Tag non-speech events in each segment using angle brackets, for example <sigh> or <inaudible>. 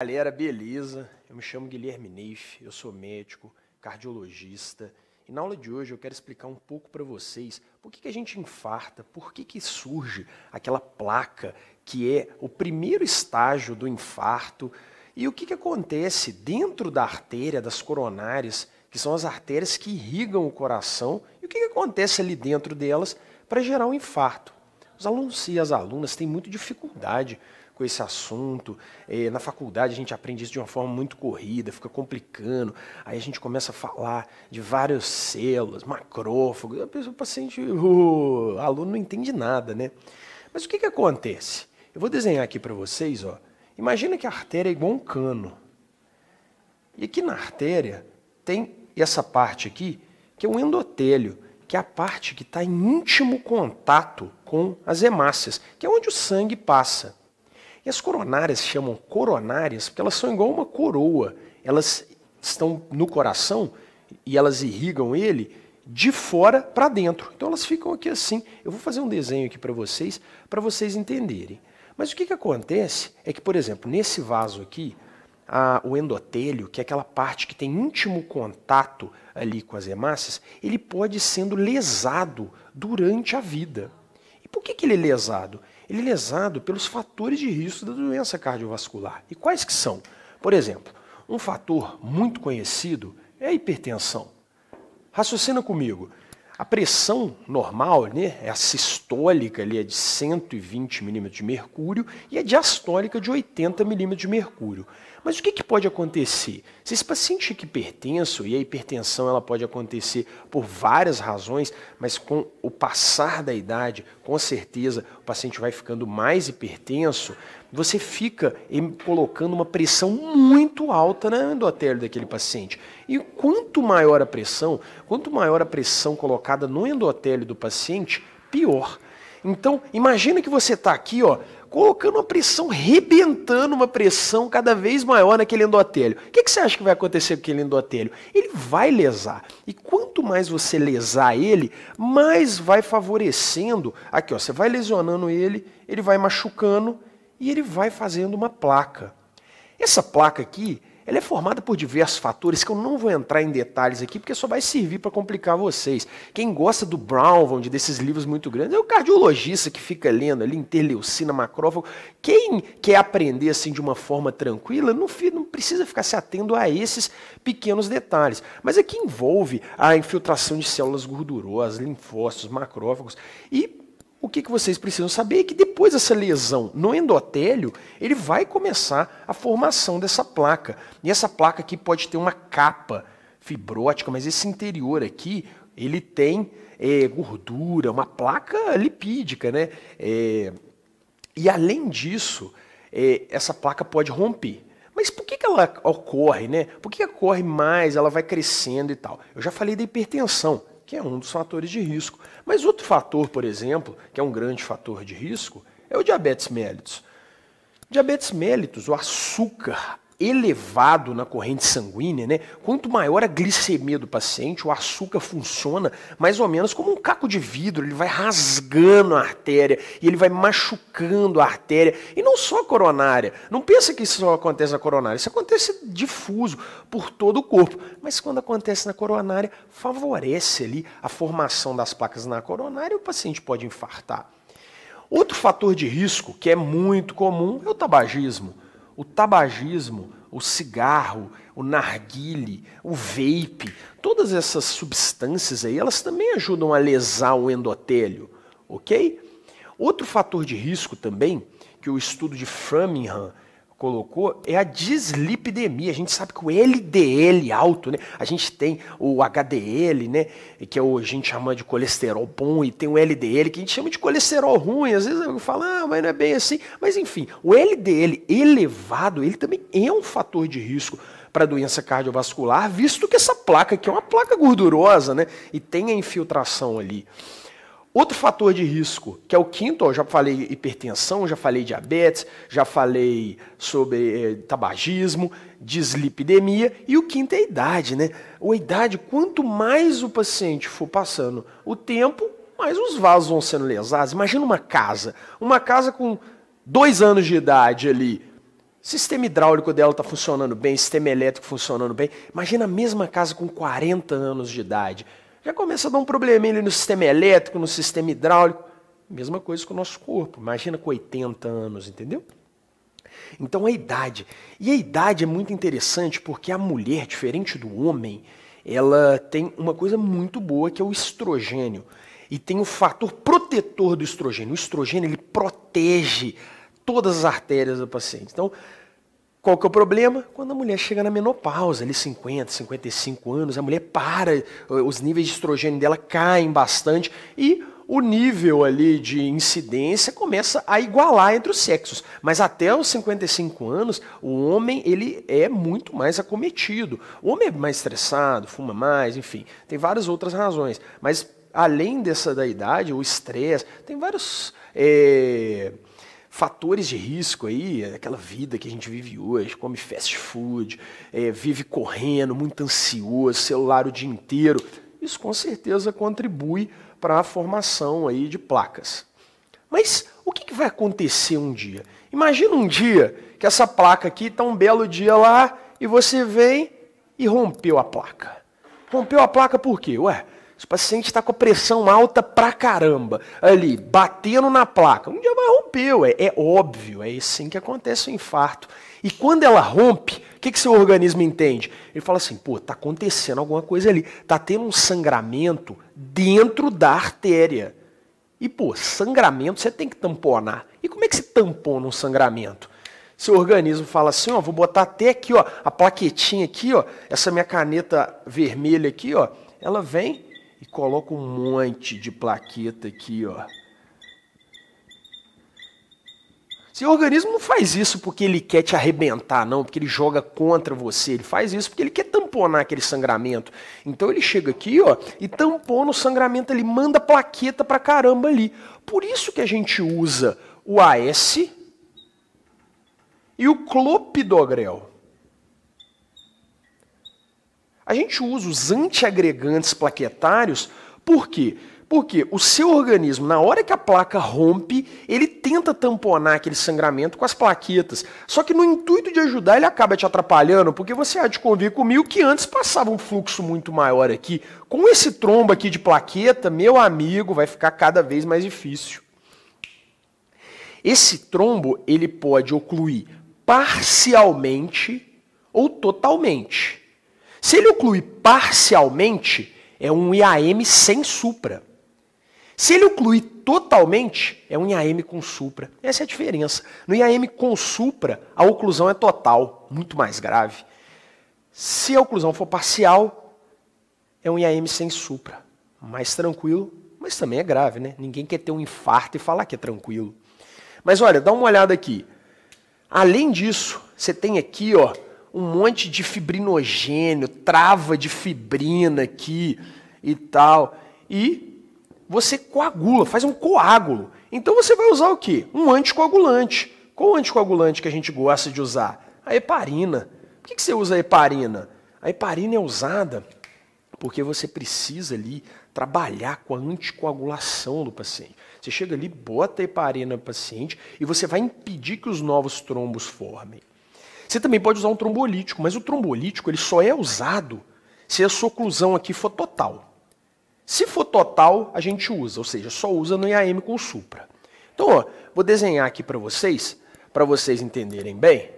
Galera, beleza? Eu me chamo Guilherme Neif, eu sou médico, cardiologista e na aula de hoje eu quero explicar um pouco para vocês por que, que, a gente infarta, por que, que surge aquela placa que é o primeiro estágio do infarto e o que, que acontece dentro da artéria, das coronárias, que são as artérias que irrigam o coração e o que, que acontece ali dentro delas para gerar um infarto. Os alunos e as alunas têm muita dificuldade com esse assunto. É, na faculdade a gente aprende isso de uma forma muito corrida, fica complicando. Aí a gente começa a falar de várias células, macrófagos. A pessoa, o paciente, o aluno não entende nada, né? Mas o que, que acontece? Eu vou desenhar aqui para vocês, ó. Imagina que a artéria é igual um cano. E aqui na artéria tem essa parte aqui, que é o endotélio, que é a parte que está em íntimo contato com as hemácias, que é onde o sangue passa. E as coronárias chamam coronárias porque elas são igual uma coroa. Elas estão no coração e elas irrigam ele de fora para dentro. Então elas ficam aqui assim. Eu vou fazer um desenho aqui para vocês, para vocês entenderem. Mas o que, que acontece é que, por exemplo, nesse vaso aqui, a, o endotélio, que é aquela parte que tem íntimo contato ali com as hemácias, ele pode sendo lesado durante a vida. E por que, que ele é lesado? ele é lesado pelos fatores de risco da doença cardiovascular. E quais que são? Por exemplo, um fator muito conhecido é a hipertensão. Raciocina comigo. A pressão normal, né, é a sistólica ali é de 120 milímetros de mercúrio e a é diastólica de 80 milímetros de mercúrio. Mas o que, que pode acontecer? Se esse paciente é hipertenso, e a hipertensão ela pode acontecer por várias razões, mas com o passar da idade, com certeza o paciente vai ficando mais hipertenso, você fica colocando uma pressão muito alta na endotélio daquele paciente. E quanto maior a pressão, quanto maior a pressão colocada no endotélio do paciente, pior. Então, imagina que você está aqui, ó, colocando uma pressão, rebentando uma pressão cada vez maior naquele endotélio. O que, que você acha que vai acontecer com aquele endotélio? Ele vai lesar. E quanto mais você lesar ele, mais vai favorecendo. Aqui, ó, você vai lesionando ele, ele vai machucando e ele vai fazendo uma placa. Essa placa aqui, ela é formada por diversos fatores que eu não vou entrar em detalhes aqui, porque só vai servir para complicar vocês. Quem gosta do onde desses livros muito grandes, é o cardiologista que fica lendo ali, interleucina, macrófago. Quem quer aprender assim de uma forma tranquila, não, não precisa ficar se atendo a esses pequenos detalhes. Mas é que envolve a infiltração de células gordurosas, linfócitos, macrófagos e o que, que vocês precisam saber é que depois dessa lesão no endotélio, ele vai começar a formação dessa placa. E essa placa aqui pode ter uma capa fibrótica, mas esse interior aqui, ele tem é, gordura, uma placa lipídica, né? É, e além disso, é, essa placa pode romper. Mas por que, que ela ocorre, né? Por que, que ocorre mais? Ela vai crescendo e tal. Eu já falei da hipertensão que é um dos fatores de risco. Mas outro fator, por exemplo, que é um grande fator de risco, é o diabetes mellitus. Diabetes mellitus, o açúcar elevado na corrente sanguínea, né? Quanto maior a glicemia do paciente, o açúcar funciona mais ou menos como um caco de vidro, ele vai rasgando a artéria e ele vai machucando a artéria, e não só a coronária. Não pensa que isso só acontece na coronária, isso acontece difuso por todo o corpo, mas quando acontece na coronária, favorece ali a formação das placas na coronária e o paciente pode infartar. Outro fator de risco que é muito comum é o tabagismo. O tabagismo, o cigarro, o narguile, o vape, todas essas substâncias aí, elas também ajudam a lesar o endotélio, ok? Outro fator de risco também, que o estudo de Framingham colocou é a dislipidemia. A gente sabe que o LDL alto, né? A gente tem o HDL, né? Que é o, a gente chama de colesterol bom, e tem o LDL, que a gente chama de colesterol ruim. Às vezes eu falo, ah, mas não é bem assim. Mas enfim, o LDL elevado, ele também é um fator de risco para doença cardiovascular, visto que essa placa que é uma placa gordurosa, né? E tem a infiltração ali. Outro fator de risco, que é o quinto, ó, já falei hipertensão, já falei diabetes, já falei sobre é, tabagismo, dislipidemia, e o quinto é a idade, né? A idade, quanto mais o paciente for passando o tempo, mais os vasos vão sendo lesados. Imagina uma casa, uma casa com dois anos de idade ali, sistema hidráulico dela está funcionando bem, sistema elétrico funcionando bem. Imagina a mesma casa com 40 anos de idade já começa a dar um probleminha ali no sistema elétrico, no sistema hidráulico. Mesma coisa com o nosso corpo. Imagina com 80 anos, entendeu? Então a idade. E a idade é muito interessante porque a mulher, diferente do homem, ela tem uma coisa muito boa que é o estrogênio. E tem o fator protetor do estrogênio. O estrogênio ele protege todas as artérias do paciente. Então, qual que é o problema? Quando a mulher chega na menopausa, ali 50, 55 anos, a mulher para, eh, os níveis de estrogênio dela caem bastante e o nível ali de incidência começa a igualar entre os sexos. Mas até os 55 anos, o homem ele é muito mais acometido. O homem é mais estressado, fuma mais, enfim, tem várias outras razões. Mas além dessa da idade, o estresse, tem vários. É fatores de risco aí, é aquela vida que a gente vive hoje, come fast food, é, vive correndo, muito ansioso, celular o dia inteiro, isso com certeza contribui para a formação aí de placas. Mas o que, que, vai acontecer um dia? Imagina um dia que essa placa aqui está um belo dia lá e você vem e rompeu a placa. Rompeu a placa por quê? Ué, esse paciente está com a pressão alta pra caramba, ali, batendo na placa. Um dia vai romper, é óbvio, é assim que acontece o infarto. E quando ela rompe, o que, que seu organismo entende? Ele fala assim, pô, tá acontecendo alguma coisa ali, tá tendo um sangramento dentro da artéria. E, pô, sangramento você tem que tamponar. E como é que se tampona um sangramento? seu organismo fala assim, ó, vou botar até aqui, ó, a plaquetinha aqui, ó, essa minha caneta vermelha aqui, ó, ela vem e coloco um monte de plaqueta aqui, ó. Seu organismo não faz isso porque ele quer te arrebentar, não, porque ele joga contra você. Ele faz isso porque ele quer tamponar aquele sangramento. Então ele chega aqui, ó, e tampona o sangramento ali, manda plaqueta pra caramba ali. Por isso que a gente usa o AS e o clopidogrel. A gente usa os antiagregantes plaquetários por quê? Porque o seu organismo, na hora que a placa rompe, ele tenta tamponar aquele sangramento com as plaquetas. Só que no intuito de ajudar, ele acaba te atrapalhando, porque você há de convir comigo que antes passava um fluxo muito maior aqui. Com esse trombo aqui de plaqueta, meu amigo, vai ficar cada vez mais difícil. Esse trombo, ele pode ocluir parcialmente ou totalmente. Se ele oclui parcialmente, é um IAM sem supra. Se ele oclui totalmente, é um IAM com supra. Essa é a diferença. No IAM com supra, a oclusão é total, muito mais grave. Se a oclusão for parcial, é um IAM sem supra. Mais tranquilo, mas também é grave, né? Ninguém quer ter um infarto e falar que é tranquilo. Mas olha, dá uma olhada aqui. Além disso, você tem aqui, ó, um monte de fibrinogênio, trava de fibrina aqui e tal. E você coagula, faz um coágulo. Então você vai usar o quê? Um anticoagulante. Qual anticoagulante que a gente gosta de usar? A heparina. Por que você usa a heparina? A heparina é usada porque você precisa ali trabalhar com a anticoagulação do paciente. Você chega ali, bota a heparina no paciente e você vai impedir que os novos trombos formem. Você também pode usar um trombolítico, mas o trombolítico ele só é usado se a sua oclusão aqui for total. Se for total, a gente usa, ou seja, só usa no IAM com supra. Então, ó, vou desenhar aqui para vocês, para vocês entenderem bem.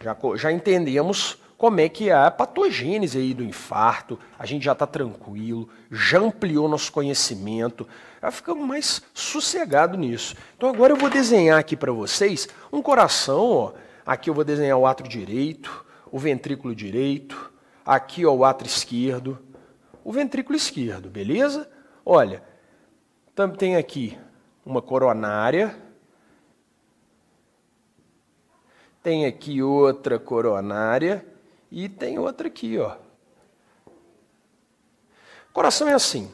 Já, já entendemos como é que é a patogênese aí do infarto, a gente já está tranquilo, já ampliou nosso conhecimento, já ficamos mais sossegado nisso. Então agora eu vou desenhar aqui para vocês um coração ó, Aqui eu vou desenhar o átrio direito, o ventrículo direito, aqui ó, o átrio esquerdo, o ventrículo esquerdo, beleza? Olha, também tem aqui uma coronária, tem aqui outra coronária e tem outra aqui, ó. Coração é assim.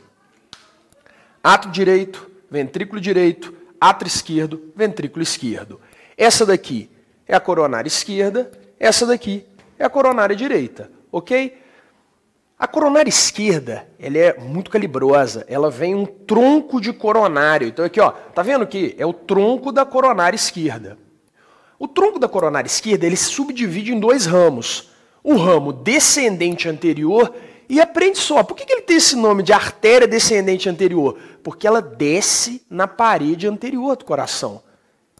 Ato direito, ventrículo direito, ato esquerdo, ventrículo esquerdo. Essa daqui é a coronária esquerda, essa daqui é a coronária direita, ok? A coronária esquerda, ela é muito calibrosa, ela vem um tronco de coronário. Então aqui, ó, tá vendo que é o tronco da coronária esquerda. O tronco da coronária esquerda, ele se subdivide em dois ramos. O ramo descendente anterior e aprende só, por que, que ele tem esse nome de artéria descendente anterior? Porque ela desce na parede anterior do coração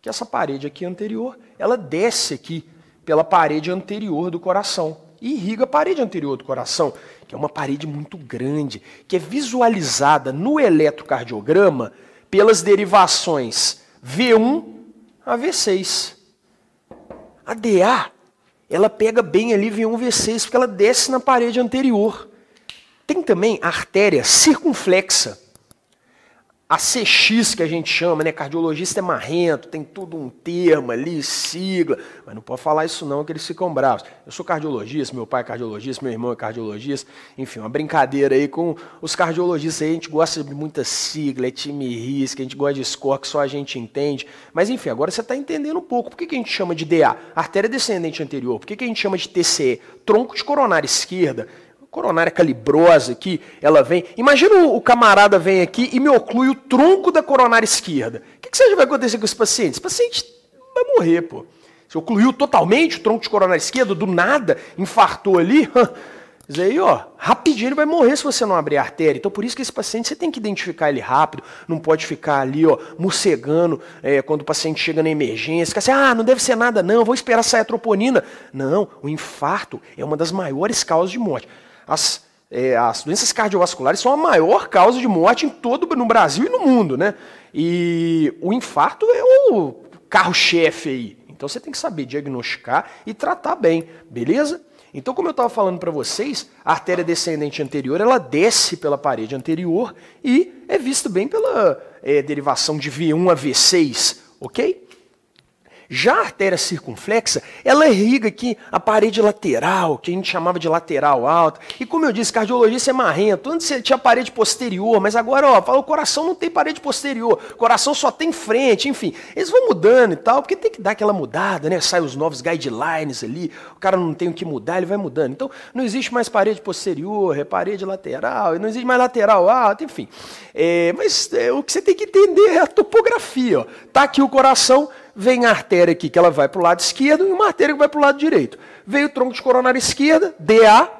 que essa parede aqui anterior, ela desce aqui pela parede anterior do coração e irriga a parede anterior do coração, que é uma parede muito grande, que é visualizada no eletrocardiograma pelas derivações V1 a V6. A DA, ela pega bem ali V1 V6 porque ela desce na parede anterior. Tem também a artéria circunflexa, a CX que a gente chama, né? Cardiologista é marrento, tem tudo um termo ali, sigla. Mas não pode falar isso não, que eles ficam bravos. Eu sou cardiologista, meu pai é cardiologista, meu irmão é cardiologista. Enfim, uma brincadeira aí com os cardiologistas. Aí a gente gosta de muita sigla, é time risco, a gente gosta de score que só a gente entende. Mas enfim, agora você está entendendo um pouco. Por que, que a gente chama de DA? Artéria descendente anterior. Por que, que a gente chama de TCE? Tronco de coronária esquerda coronária calibrosa aqui, ela vem. Imagina o camarada vem aqui e me oclui o tronco da coronária esquerda. O que, que você vai acontecer com esse paciente? Esse paciente vai morrer, pô. Se ocluiu totalmente o tronco de coronária esquerda, do nada, infartou ali. <laughs> Mas aí, ó, rapidinho ele vai morrer se você não abrir a artéria. Então, por isso que esse paciente você tem que identificar ele rápido, não pode ficar ali, ó, morcegando é, quando o paciente chega na emergência, fica assim, ah, não deve ser nada, não, vou esperar sair a troponina. Não, o infarto é uma das maiores causas de morte as, é, as doenças cardiovasculares são a maior causa de morte em todo no Brasil e no mundo, né? E o infarto é o carro-chefe aí. Então você tem que saber diagnosticar e tratar bem, beleza? Então, como eu estava falando para vocês, a artéria descendente anterior ela desce pela parede anterior e é visto bem pela é, derivação de V1 a V6, ok? Já a artéria circunflexa, ela irriga aqui a parede lateral, que a gente chamava de lateral alta. E como eu disse, cardiologista é marrento. Antes você tinha parede posterior, mas agora, ó, fala, o coração não tem parede posterior, o coração só tem frente, enfim. Eles vão mudando e tal, porque tem que dar aquela mudada, né? Sai os novos guidelines ali, o cara não tem o que mudar, ele vai mudando. Então, não existe mais parede posterior, é parede lateral, não existe mais lateral alta, enfim. É, mas é, o que você tem que entender é a topografia, ó. Tá aqui o coração, vem a artéria aqui que ela vai para o lado esquerdo e uma artéria que vai para o lado direito. Veio o tronco de coronária esquerda, DA,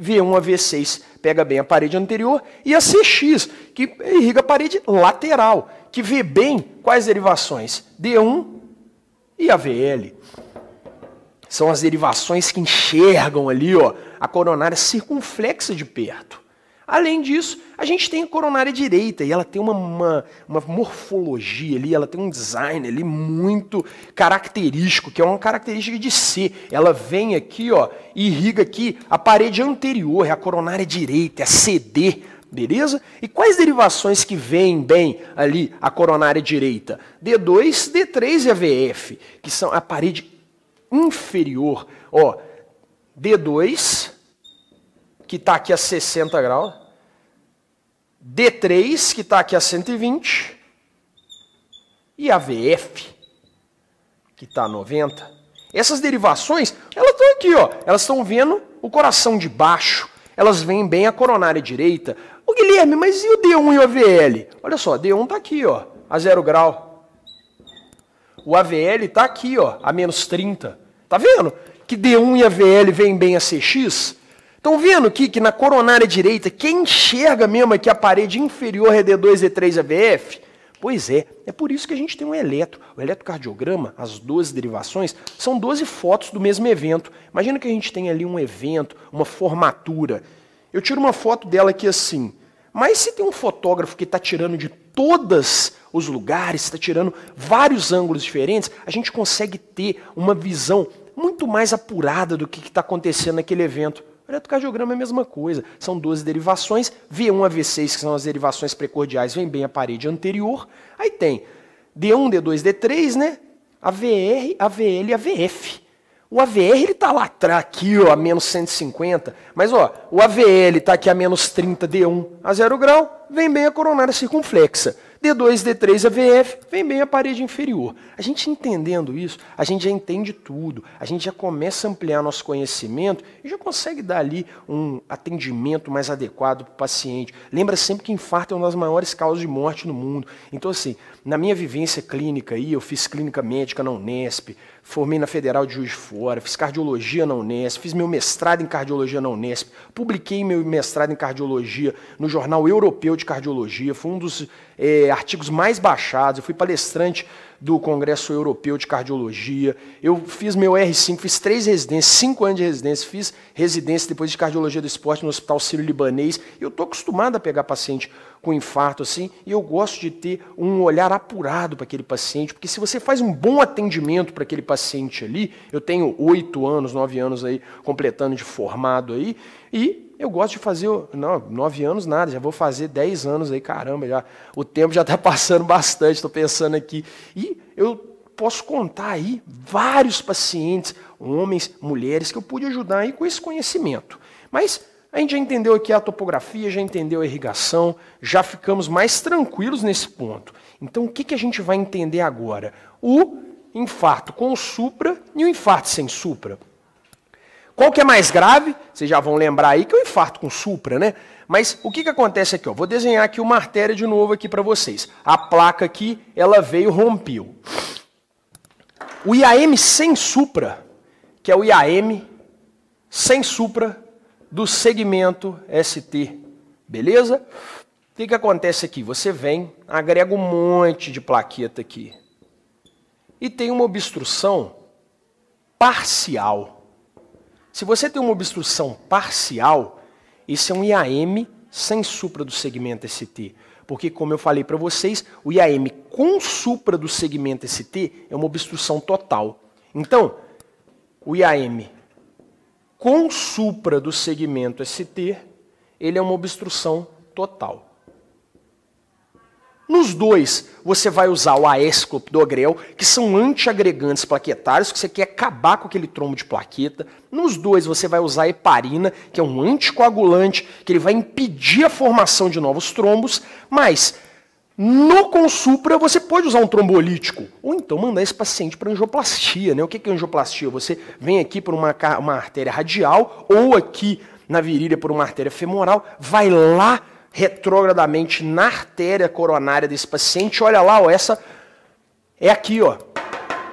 V1 a V6 pega bem a parede anterior, e a CX, que irriga a parede lateral, que vê bem quais derivações? D1 e AVL. São as derivações que enxergam ali ó, a coronária circunflexa de perto. Além disso, a gente tem a coronária direita e ela tem uma, uma, uma, morfologia ali, ela tem um design ali muito característico, que é uma característica de ser. Ela vem aqui ó, e irriga aqui a parede anterior, é a coronária direita, é a CD, beleza? E quais derivações que vêm bem ali a coronária direita? D2, D3 e a VF, que são a parede inferior. Ó, D2, que está aqui a 60 graus, D3, que está aqui a 120, e a VF, que está a 90. Essas derivações, elas estão aqui, ó, elas estão vendo o coração de baixo, elas vêm bem a coronária direita. O Guilherme, mas e o D1 e o AVL? Olha só, D1 está aqui, ó, a zero grau. O AVL está aqui, ó, a menos 30. Tá vendo? Que D1 e AVL vêm bem a CX? Estão vendo aqui que na coronária direita, quem enxerga mesmo aqui a parede inferior é D2 e 3 AVF? Pois é, é por isso que a gente tem um eletro. O eletrocardiograma, as 12 derivações, são 12 fotos do mesmo evento. Imagina que a gente tem ali um evento, uma formatura. Eu tiro uma foto dela aqui assim. Mas se tem um fotógrafo que está tirando de todos os lugares, está tirando vários ângulos diferentes, a gente consegue ter uma visão muito mais apurada do que está acontecendo naquele evento. O eletrocardiograma é a mesma coisa. São duas derivações. V1 a V6, que são as derivações precordiais, vem bem a parede anterior. Aí tem D1, D2, D3, né? AVR, AVL e AVF. O AVR ele tá lá atrás, aqui, ó, a menos 150. Mas ó, o AVL está aqui a menos 30 D1 a zero grau, vem bem a coronária circunflexa. D2, D3, AVF, vem bem a parede inferior. A gente entendendo isso, a gente já entende tudo, a gente já começa a ampliar nosso conhecimento e já consegue dar ali um atendimento mais adequado para o paciente. Lembra sempre que infarto é uma das maiores causas de morte no mundo. Então, assim, na minha vivência clínica aí, eu fiz clínica médica na Unesp, formei na Federal de Juiz de Fora, fiz cardiologia na Unesp, fiz meu mestrado em cardiologia na Unesp, publiquei meu mestrado em cardiologia no Jornal Europeu de Cardiologia, foi um dos é, artigos mais baixados, eu fui palestrante do Congresso Europeu de Cardiologia. Eu fiz meu R5, fiz três residências, cinco anos de residência, fiz residência depois de cardiologia do esporte no Hospital Sírio-Libanês. Eu estou acostumado a pegar paciente com infarto assim, e eu gosto de ter um olhar apurado para aquele paciente, porque se você faz um bom atendimento para aquele paciente ali, eu tenho oito anos, nove anos aí completando de formado aí, e eu gosto de fazer, não, nove anos nada, já vou fazer dez anos aí, caramba, já, o tempo já está <laughs> passando bastante, estou pensando aqui. E eu posso contar aí vários pacientes, homens, mulheres, que eu pude ajudar aí com esse conhecimento. Mas a gente já entendeu aqui a topografia, já entendeu a irrigação, já ficamos mais tranquilos nesse ponto. Então, o que, que a gente vai entender agora? O infarto com supra e o infarto sem supra. Qual que é mais grave? Vocês já vão lembrar aí que é o infarto com supra, né? Mas o que, que acontece aqui? Ó? Vou desenhar aqui uma artéria de novo aqui para vocês. A placa aqui, ela veio, rompeu. O IAM sem supra, que é o IAM sem supra do segmento ST, beleza? O que, que acontece aqui? Você vem, agrega um monte de plaqueta aqui. E tem uma obstrução parcial. Se você tem uma obstrução parcial, isso é um IAM sem supra do segmento ST. Porque, como eu falei para vocês, o IAM com supra do segmento ST é uma obstrução total. Então, o IAM com supra do segmento ST, ele é uma obstrução total. Nos dois, você vai usar o AS clopidogrel, que são antiagregantes plaquetários, que você quer acabar com aquele trombo de plaqueta. Nos dois, você vai usar a heparina, que é um anticoagulante, que ele vai impedir a formação de novos trombos, mas no consupra, você pode usar um trombolítico, ou então mandar esse paciente para angioplastia. Né? O que é angioplastia? Você vem aqui por uma, uma artéria radial, ou aqui na virilha por uma artéria femoral, vai lá retrogradamente na artéria coronária desse paciente. Olha lá, ó, essa é aqui, ó.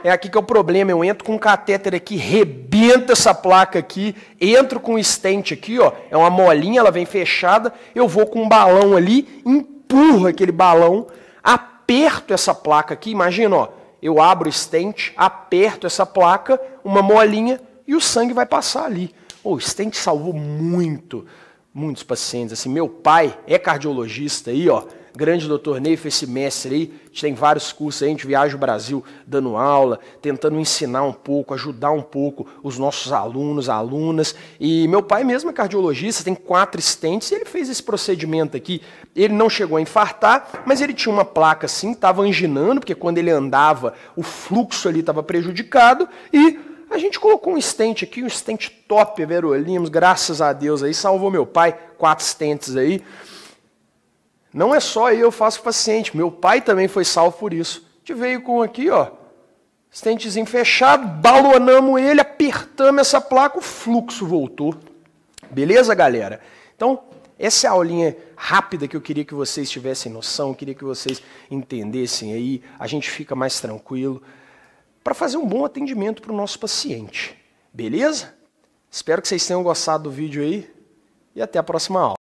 É aqui que é o problema. Eu entro com um catéter aqui, rebenta essa placa aqui, entro com um estente aqui, ó. É uma molinha, ela vem fechada. Eu vou com um balão ali, empurro aquele balão, aperto essa placa aqui. Imagina, ó. Eu abro o estente, aperto essa placa, uma molinha e o sangue vai passar ali. o estente salvou muito muitos pacientes. Assim, meu pai é cardiologista aí, ó. Grande doutor Ney foi esse mestre aí, a gente tem vários cursos aí, a gente viaja o Brasil dando aula, tentando ensinar um pouco, ajudar um pouco os nossos alunos, alunas. E meu pai mesmo é cardiologista, tem quatro estentes, e ele fez esse procedimento aqui. Ele não chegou a infartar, mas ele tinha uma placa assim, estava anginando, porque quando ele andava, o fluxo ali estava prejudicado, e a gente colocou um estente aqui, um estente top, Verolimus, graças a Deus aí, salvou meu pai, quatro estentes aí. Não é só eu faço paciente, meu pai também foi salvo por isso. A gente veio com aqui, ó, estentezinho fechado, balonamos ele, apertamos essa placa, o fluxo voltou. Beleza, galera? Então, essa é a aulinha rápida que eu queria que vocês tivessem noção, queria que vocês entendessem aí, a gente fica mais tranquilo para fazer um bom atendimento para o nosso paciente. Beleza? Espero que vocês tenham gostado do vídeo aí e até a próxima aula.